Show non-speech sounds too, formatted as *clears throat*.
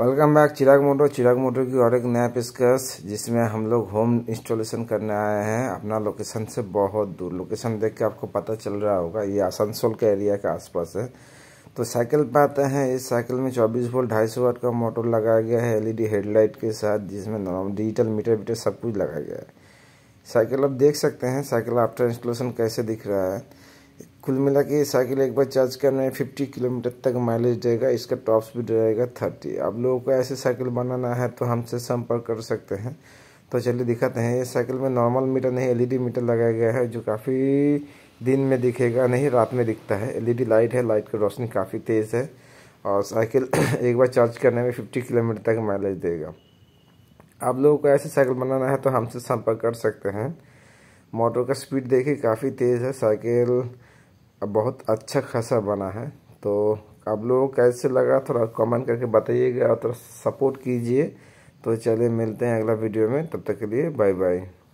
welcome back Chirag motor Chirag motor की और एक नया पेशकश जिसमें हम लोग होम इंस्टॉलेशन करने आए हैं अपना लोकेशन से बहुत दूर लोकेशन देख के आपको पता चल रहा होगा ये आसनसोल के एरिया के आसपास है तो साइकिल पे आते हैं इस साइकिल में 24 वोल्ट सौ वाट का मोटर लगाया गया है एलईडी हेडलाइट के साथ जिसमें डिजिटल मीटर वीटर सब कुछ लगाया गया है साइकिल आप देख सकते हैं साइकिल आफ्टर इंस्टॉलेशन कैसे दिख रहा है कुल मिला के साइकिल एक बार चार्ज करने में फिफ्टी किलोमीटर तक माइलेज देगा इसका टॉप स्पीड रहेगा थर्टी आप लोगों को ऐसे साइकिल बनाना है तो हमसे संपर्क कर सकते हैं तो चलिए दिखाते हैं ये साइकिल में नॉर्मल मीटर नहीं एलईडी मीटर लगाया गया है जो काफ़ी दिन में दिखेगा नहीं रात में दिखता है एलईडी लाइट है लाइट की रोशनी काफ़ी तेज़ है और साइकिल *clears throat* एक बार चार्ज करने में फिफ्टी किलोमीटर तक माइलेज देगा आप लोगों को ऐसे साइकिल बनाना है तो हमसे संपर्क कर सकते हैं मोटर का स्पीड देखिए काफ़ी तेज़ है साइकिल बहुत अच्छा खासा बना है तो आप लोगों को कैसे लगा थोड़ा कमेंट करके बताइएगा और थोड़ा सपोर्ट कीजिए तो चलिए मिलते हैं अगला वीडियो में तब तक के लिए बाय बाय